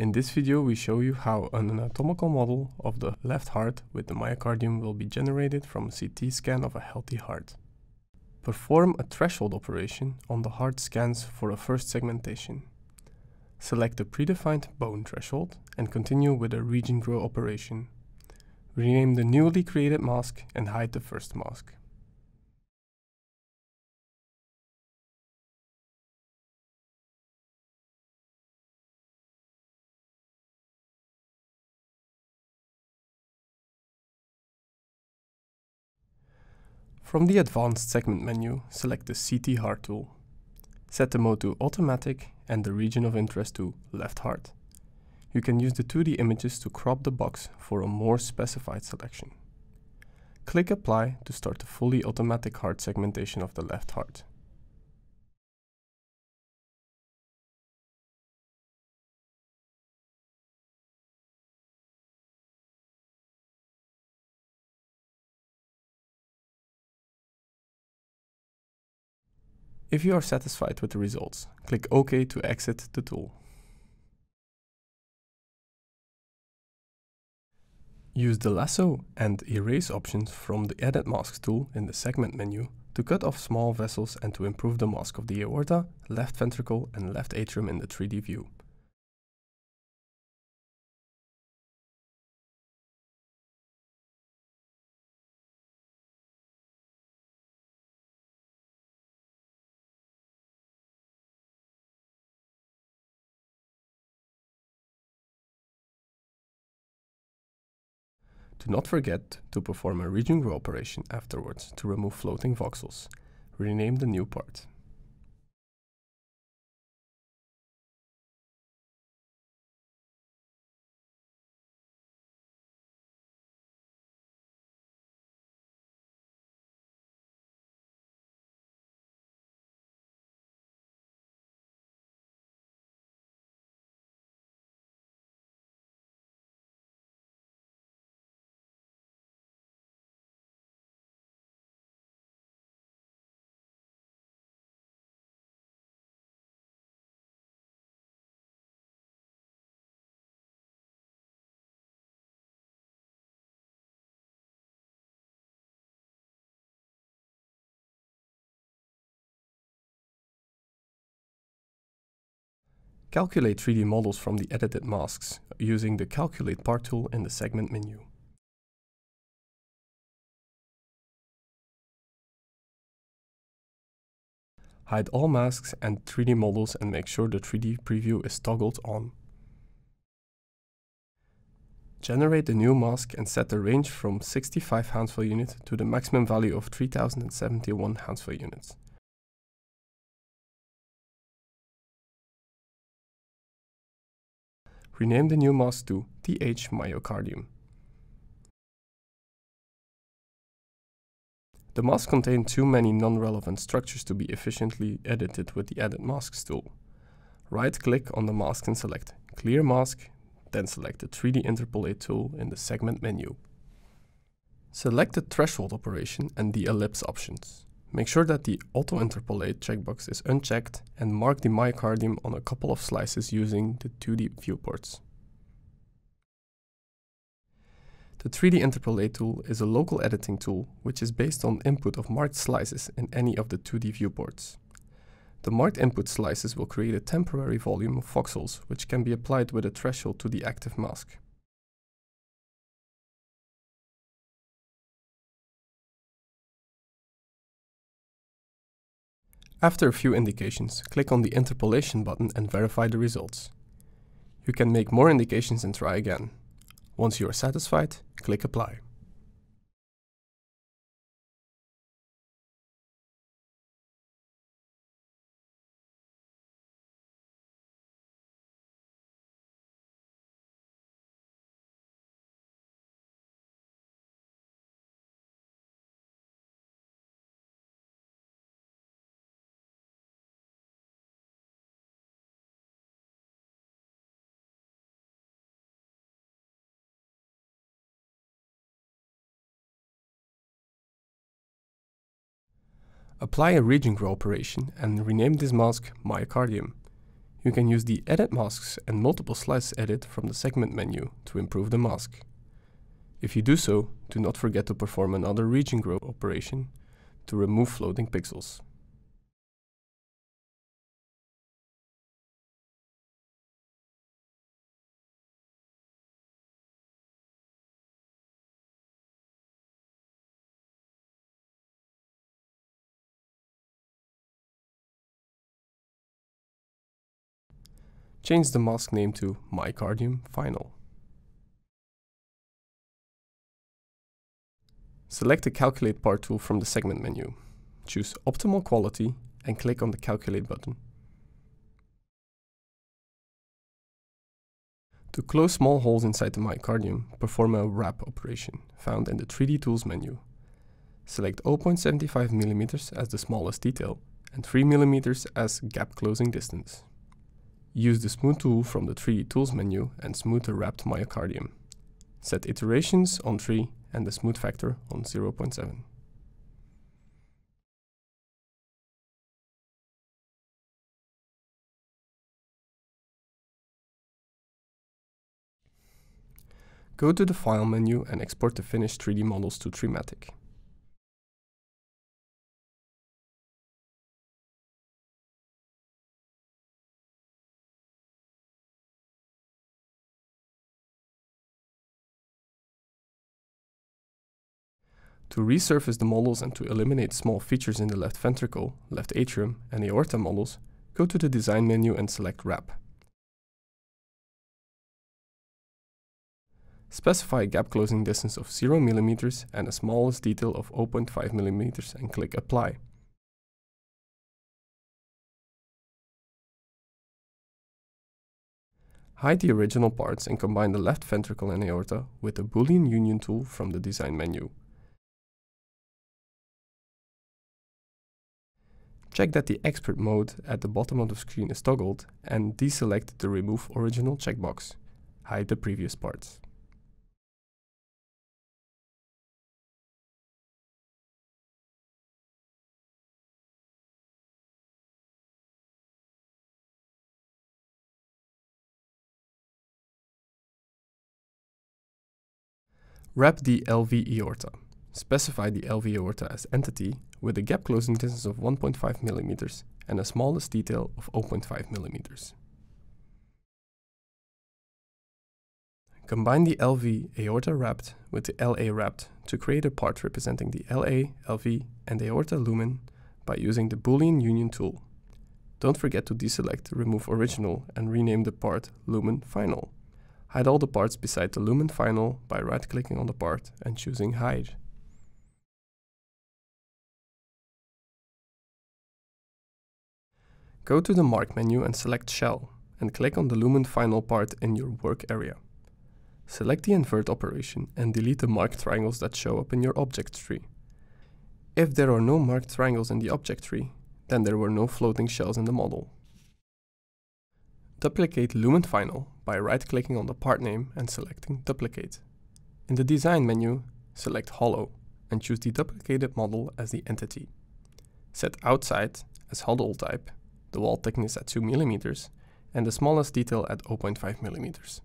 In this video we show you how an anatomical model of the left heart with the myocardium will be generated from a CT scan of a healthy heart. Perform a threshold operation on the heart scans for a first segmentation. Select a predefined bone threshold and continue with a region grow operation. Rename the newly created mask and hide the first mask. From the Advanced Segment menu, select the CT Heart tool. Set the mode to Automatic and the region of interest to Left Heart. You can use the 2D images to crop the box for a more specified selection. Click Apply to start the fully automatic heart segmentation of the left heart. If you are satisfied with the results, click OK to exit the tool. Use the lasso and erase options from the Edit Masks tool in the segment menu to cut off small vessels and to improve the mask of the aorta, left ventricle and left atrium in the 3D view. Do not forget to perform a region grow operation afterwards to remove floating voxels. Rename the new part. Calculate 3D models from the edited masks using the Calculate Part tool in the segment menu. Hide all masks and 3D models and make sure the 3D preview is toggled on. Generate a new mask and set the range from 65 per units to the maximum value of 3071 per units. rename the new mask to TH myocardium. The mask contained too many non-relevant structures to be efficiently edited with the Edit Masks tool. Right-click on the mask and select Clear Mask, then select the 3D Interpolate tool in the Segment menu. Select the Threshold operation and the Ellipse options. Make sure that the auto-interpolate checkbox is unchecked and mark the myocardium on a couple of slices using the 2D viewports. The 3D interpolate tool is a local editing tool which is based on input of marked slices in any of the 2D viewports. The marked input slices will create a temporary volume of voxels which can be applied with a threshold to the active mask. After a few indications, click on the interpolation button and verify the results. You can make more indications and try again. Once you are satisfied, click apply. Apply a region grow operation and rename this mask myocardium. You can use the Edit Masks and Multiple Slice Edit from the segment menu to improve the mask. If you do so, do not forget to perform another region grow operation to remove floating pixels. Change the mask name to Mycardium Final. Select the Calculate Part tool from the segment menu. Choose Optimal Quality and click on the Calculate button. To close small holes inside the myocardium, perform a wrap operation, found in the 3D Tools menu. Select 0.75 mm as the smallest detail, and 3 mm as gap closing distance. Use the smooth tool from the 3D Tools menu and smooth the wrapped myocardium. Set iterations on 3 and the smooth factor on 0.7. Go to the File menu and export the finished 3D models to Trimatic. To resurface the models and to eliminate small features in the left ventricle, left atrium, and aorta models, go to the Design menu and select Wrap. Specify a gap closing distance of 0 mm and a smallest detail of 0.5 mm and click Apply. Hide the original parts and combine the left ventricle and aorta with the Boolean union tool from the design menu. Check that the expert mode at the bottom of the screen is toggled and deselect the remove original checkbox. Hide the previous parts. Wrap the LV Eorta. Specify the LV aorta as entity with a gap closing distance of 1.5 mm and a smallest detail of 0.5 mm. Combine the LV aorta wrapped with the LA wrapped to create a part representing the LA, LV, and aorta lumen by using the Boolean union tool. Don't forget to deselect remove original and rename the part lumen final. Hide all the parts beside the lumen final by right clicking on the part and choosing hide. Go to the Mark menu and select Shell, and click on the Lumen final part in your work area. Select the invert operation and delete the marked triangles that show up in your object tree. If there are no marked triangles in the object tree, then there were no floating shells in the model. Duplicate Lumen Final by right-clicking on the part name and selecting Duplicate. In the Design menu, select Hollow and choose the duplicated model as the entity. Set Outside as Huddle type the wall thickness at 2 millimeters, and the smallest detail at 0.5 millimeters.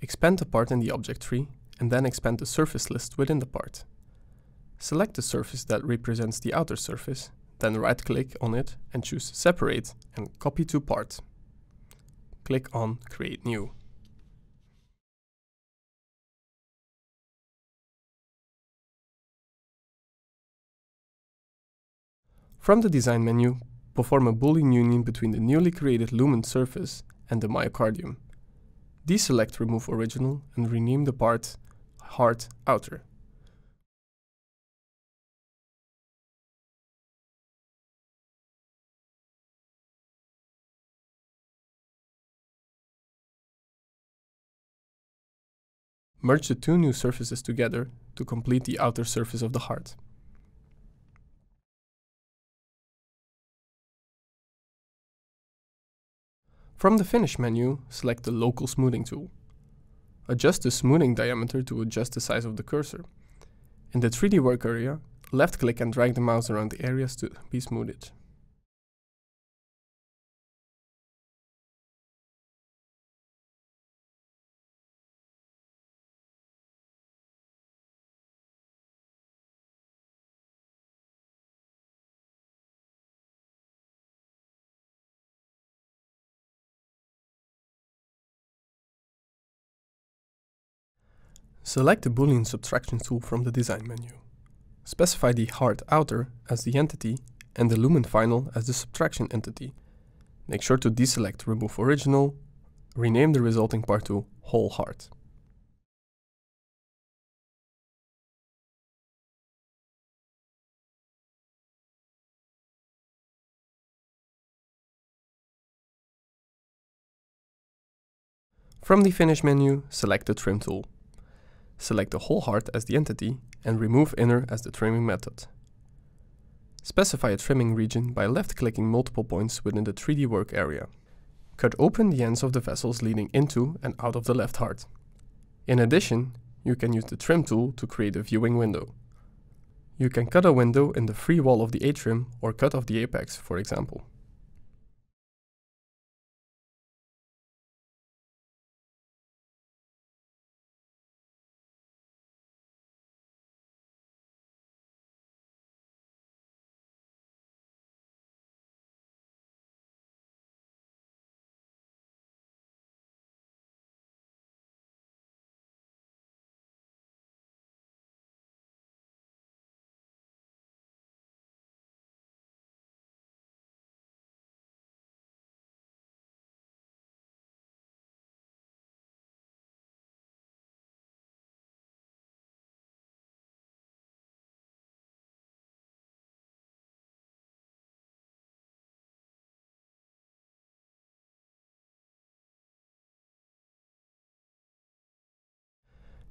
Expand the part in the object tree, and then expand the surface list within the part. Select the surface that represents the outer surface, then right-click on it and choose Separate and Copy to Part. Click on Create New. From the design menu, perform a Boolean union between the newly created lumen surface and the myocardium. Deselect Remove Original and rename the part Heart Outer. Merge the two new surfaces together to complete the outer surface of the heart. From the Finish menu, select the Local Smoothing tool. Adjust the smoothing diameter to adjust the size of the cursor. In the 3D work area, left-click and drag the mouse around the areas to be smoothed. Select the Boolean subtraction tool from the design menu. Specify the hard outer as the entity and the lumen final as the subtraction entity. Make sure to deselect remove original, rename the resulting part to whole heart. From the Finish menu, select the Trim tool. Select the whole heart as the entity and remove inner as the trimming method. Specify a trimming region by left-clicking multiple points within the 3D work area. Cut open the ends of the vessels leading into and out of the left heart. In addition, you can use the trim tool to create a viewing window. You can cut a window in the free wall of the atrium or cut off the apex, for example.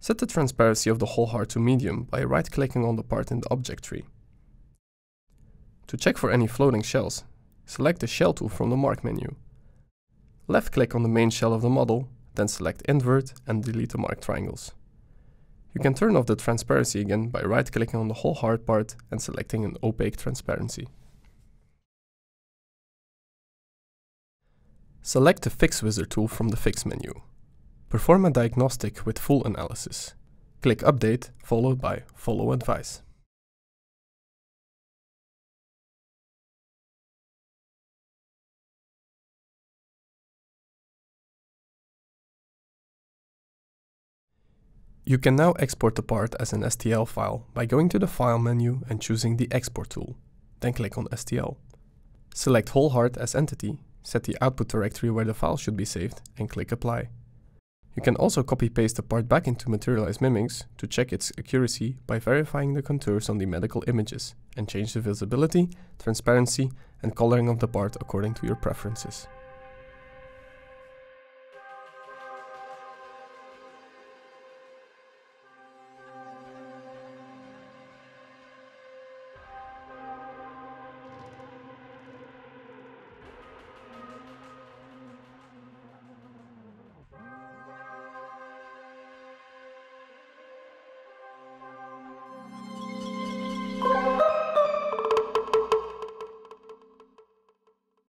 Set the transparency of the whole heart to medium by right-clicking on the part in the object tree. To check for any floating shells, select the Shell tool from the Mark menu. Left-click on the main shell of the model, then select Invert and delete the marked triangles. You can turn off the transparency again by right-clicking on the whole hard part and selecting an opaque transparency. Select the Fix Wizard tool from the Fix menu. Perform a diagnostic with full analysis. Click Update, followed by Follow Advice. You can now export the part as an STL file by going to the File menu and choosing the Export tool, then click on STL. Select Whole Heart as Entity, set the output directory where the file should be saved, and click Apply. You can also copy-paste the part back into Materialize Mimics to check its accuracy by verifying the contours on the medical images and change the visibility, transparency and coloring of the part according to your preferences.